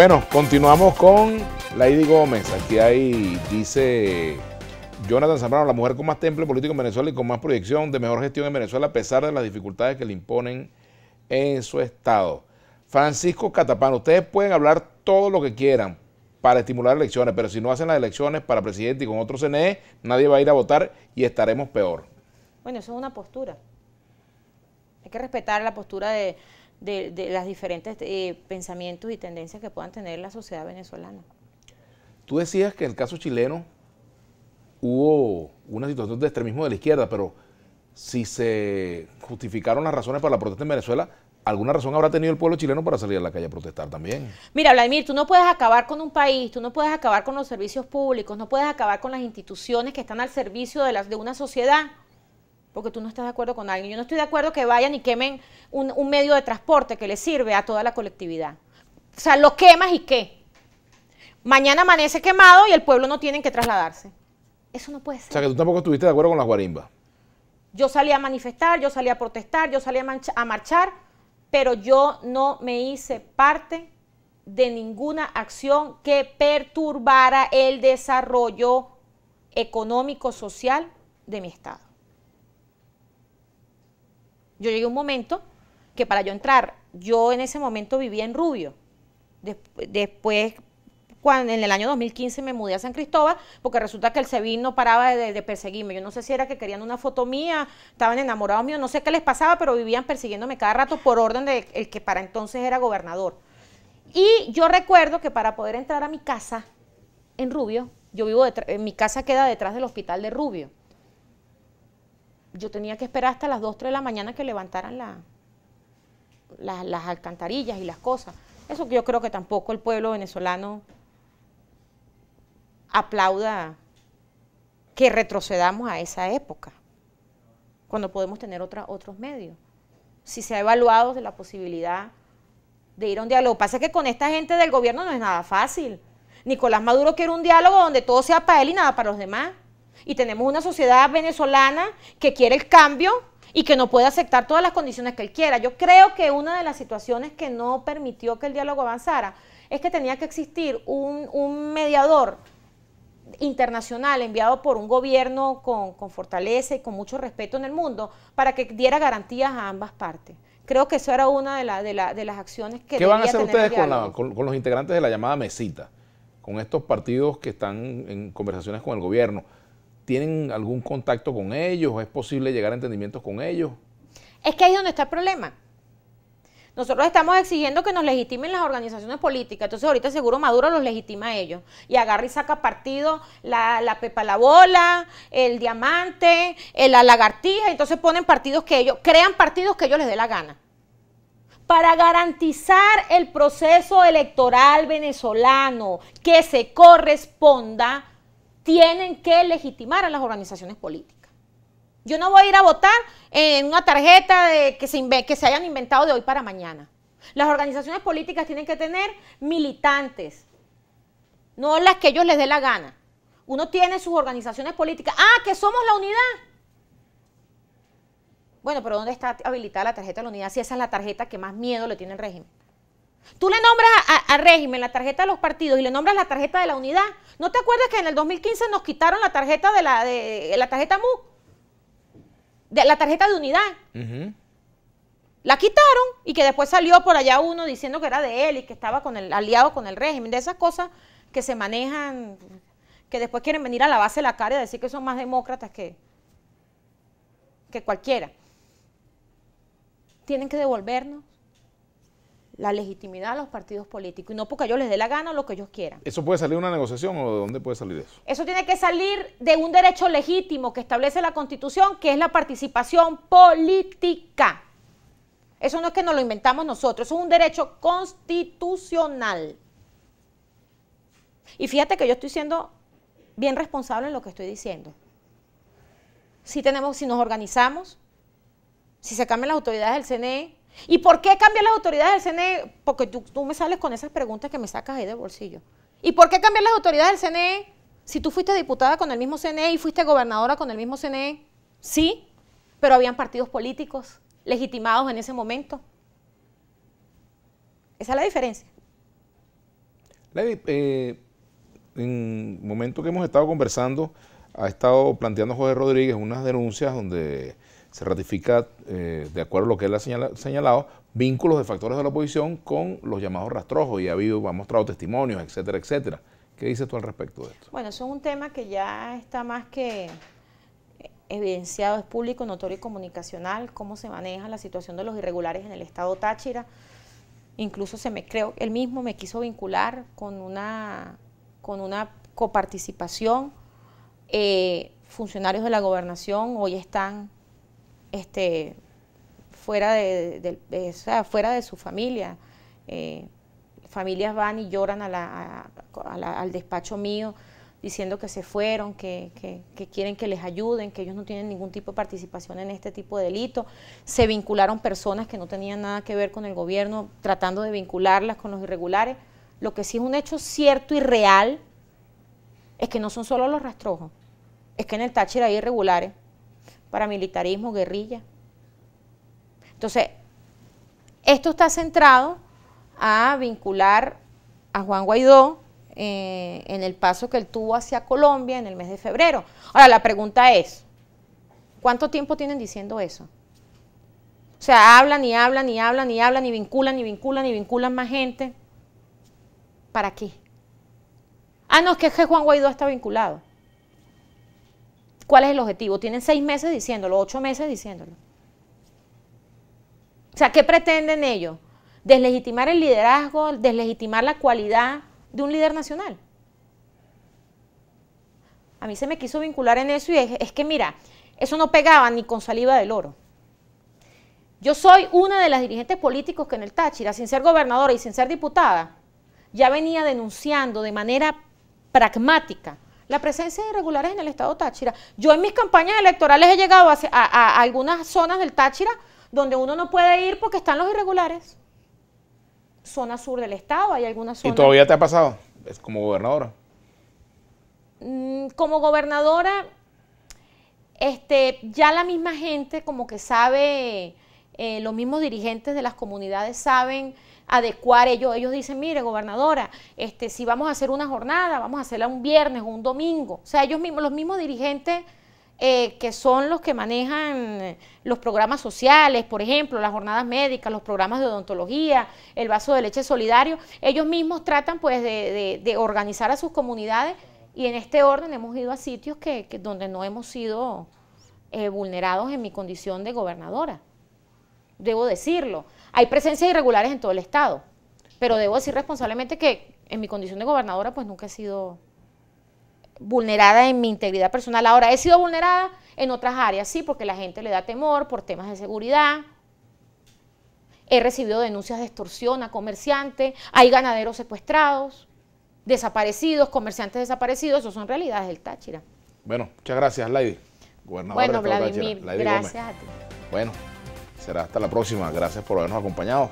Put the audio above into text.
Bueno, continuamos con Lady Gómez. Aquí hay, dice Jonathan Zambrano, la mujer con más temple político en Venezuela y con más proyección de mejor gestión en Venezuela a pesar de las dificultades que le imponen en su estado. Francisco Catapano, ustedes pueden hablar todo lo que quieran para estimular elecciones, pero si no hacen las elecciones para presidente y con otro CNE, nadie va a ir a votar y estaremos peor. Bueno, eso es una postura. Hay que respetar la postura de, de, de las diferentes eh, pensamientos y tendencias que puedan tener la sociedad venezolana. Tú decías que en el caso chileno hubo una situación de extremismo de la izquierda, pero si se justificaron las razones para la protesta en Venezuela, alguna razón habrá tenido el pueblo chileno para salir a la calle a protestar también. Mira, Vladimir, tú no puedes acabar con un país, tú no puedes acabar con los servicios públicos, no puedes acabar con las instituciones que están al servicio de, las, de una sociedad porque tú no estás de acuerdo con alguien. Yo no estoy de acuerdo que vayan y quemen un, medio de transporte que les sirve a toda la colectividad. O sea, lo quemas y qué. Mañana amanece quemado y el pueblo no tiene que trasladarse. Eso no puede ser. O sea, que tú tampoco estuviste de acuerdo con las guarimbas. Yo salí a manifestar, yo salí a protestar, yo salí a marchar, pero yo no me hice parte de ninguna acción que perturbara el desarrollo económico, social de mi Estado. Yo llegué a un momento que para yo entrar, yo en ese momento vivía en Rubio. después, cuando, en el año 2015 me mudé a San Cristóbal, porque resulta que el SEBIN no paraba de, perseguirme. Yo no sé si era que querían una foto mía, estaban enamorados míos, no sé qué les pasaba, pero vivían persiguiéndome cada rato por orden del el que para entonces era gobernador. Y yo recuerdo que para poder entrar a mi casa en Rubio, yo vivo eh, mi casa queda detrás del hospital de Rubio yo tenía que esperar hasta las 2, 3 de la mañana que levantaran la, las alcantarillas y las cosas. Eso que yo creo que tampoco el pueblo venezolano aplauda que retrocedamos a esa época, cuando podemos tener otra, otros medios. Si se ha evaluado de la posibilidad de ir a un diálogo. pasa que con esta gente del gobierno no es nada fácil. Nicolás Maduro quiere un diálogo donde todo sea para él y nada para los demás. Y tenemos una sociedad venezolana que quiere el cambio y que no puede aceptar todas las condiciones que él quiera. Yo creo que una de las situaciones que no permitió que el diálogo avanzara es que tenía que existir un, mediador internacional enviado por un gobierno con, fortaleza y con mucho respeto en el mundo para que diera garantías a ambas partes. Creo que eso era una de, la, de, las acciones que... ¿Qué van a hacer ustedes con, la, con los integrantes de la llamada mesita? Con estos partidos que están en conversaciones con el gobierno. ¿Tienen algún contacto con ellos? ¿Es posible llegar a entendimientos con ellos? Es que ahí es donde está el problema. Nosotros estamos exigiendo que nos legitimen las organizaciones políticas. Entonces ahorita seguro Maduro los legitima a ellos. Y agarra y saca partido la, la pepa la bola, el diamante, la lagartija. Entonces ponen partidos que ellos, crean partidos que ellos les dé la gana. Para garantizar el proceso electoral venezolano que se corresponda tienen que legitimar a las organizaciones políticas. Yo no voy a ir a votar en una tarjeta que, se, que se hayan inventado de hoy para mañana. Las organizaciones políticas tienen que tener militantes, no las que ellos les dé la gana. Uno tiene sus organizaciones políticas. Ah, que somos la unidad. Bueno, pero ¿dónde está habilitada la tarjeta de la unidad? Si esa es la tarjeta que más miedo le tiene el régimen. Tú le nombras a, régimen, la tarjeta de los partidos y le nombras la tarjeta de la unidad. ¿No te acuerdas que en el 2015 nos quitaron la tarjeta de la, de, la tarjeta MU? De, la tarjeta de unidad. La quitaron y que después salió por allá uno diciendo que era de él y que estaba con el, aliado con el régimen. De esas cosas que se manejan, que después quieren venir a la base de la cara y decir que son más demócratas que, que cualquiera. Tienen que devolvernos la legitimidad a los partidos políticos y no porque yo les dé la gana o lo que ellos quieran. ¿Eso puede salir de una negociación o de dónde puede salir eso? Eso tiene que salir de un derecho legítimo que establece la Constitución, que es la participación política. Eso no es que nos lo inventamos nosotros, eso es un derecho constitucional. Y fíjate que yo estoy siendo bien responsable en lo que estoy diciendo. Si tenemos, si nos organizamos, si se cambian las autoridades del CNE, ¿Y por qué cambian las autoridades del CNE? Porque tú, me sales con esas preguntas que me sacas ahí de bolsillo. ¿Y por qué cambian las autoridades del CNE si tú fuiste diputada con el mismo CNE y fuiste gobernadora con el mismo CNE? Sí, pero habían partidos políticos legitimados en ese momento. Esa es la diferencia. Eh, en el momento que hemos estado conversando, ha estado planteando José Rodríguez unas denuncias donde se ratifica, eh, de acuerdo a lo que él ha señalado, vínculos de factores de la oposición con los llamados rastrojos y ha habido, ha mostrado testimonios, etcétera, etcétera. ¿Qué dices tú al respecto de esto? Bueno, eso es un tema que ya está más que evidenciado, es público, notorio y comunicacional, cómo se maneja la situación de los irregulares en el estado Táchira. Incluso se me, creo, él mismo me quiso vincular con una, con una coparticipación. Eh, funcionarios de la gobernación hoy están este, fuera, de, fuera de su familia. Eh, familias van y lloran al despacho mío diciendo que se fueron, que, quieren que les ayuden, que ellos no tienen ningún tipo de participación en este tipo de delito. Se vincularon personas que no tenían nada que ver con el gobierno, tratando de vincularlas con los irregulares. Lo que sí es un hecho cierto y real es que no son solo los rastrojos, es que en el Táchira hay irregulares paramilitarismo, guerrilla. Entonces, esto está centrado a vincular a Juan Guaidó eh, en el paso que él tuvo hacia Colombia en el mes de febrero. Ahora, la pregunta es, ¿cuánto tiempo tienen diciendo eso? O sea, hablan y hablan y hablan y hablan y vinculan y vinculan y vinculan más gente. ¿Para qué? Ah, no, es que Juan Guaidó está vinculado cuál es el objetivo. Tienen seis meses diciéndolo, ocho meses diciéndolo. O sea, ¿qué pretenden ellos? Deslegitimar el liderazgo, deslegitimar la cualidad de un líder nacional. A mí se me quiso vincular en eso y es, que, mira, eso no pegaba ni con saliva del oro. Yo soy una de las dirigentes políticos que en el Táchira, sin ser gobernadora y sin ser diputada, ya venía denunciando de manera pragmática la presencia de irregulares en el estado Táchira. Yo en mis campañas electorales he llegado a, algunas zonas del Táchira donde uno no puede ir porque están los irregulares. Zona sur del estado, hay algunas zonas. ¿Y todavía te ha pasado? Es como gobernadora. Mm, como gobernadora, este, ya la misma gente como que sabe, eh, los mismos dirigentes de las comunidades saben adecuar ellos. Ellos dicen, mire, gobernadora, este, si vamos a hacer una jornada, vamos a hacerla un viernes o un domingo. O sea, ellos mismos, los mismos dirigentes eh, que son los que manejan los programas sociales, por ejemplo, las jornadas médicas, los programas de odontología, el vaso de leche solidario, ellos mismos tratan pues de, organizar a sus comunidades y en este orden hemos ido a sitios que, que donde no hemos sido eh, vulnerados en mi condición de gobernadora debo decirlo. Hay presencias irregulares en todo el Estado, pero debo decir responsablemente que en mi condición de gobernadora pues nunca he sido vulnerada en mi integridad personal. Ahora, he sido vulnerada en otras áreas, sí, porque la gente le da temor por temas de seguridad. He recibido denuncias de extorsión a comerciantes, hay ganaderos secuestrados, desaparecidos, comerciantes desaparecidos, eso son realidades del Táchira. Bueno, muchas gracias, Lady. Gobernadora bueno, Vladimir, gracias a ti. Bueno. Será hasta la próxima. Gracias por habernos acompañado.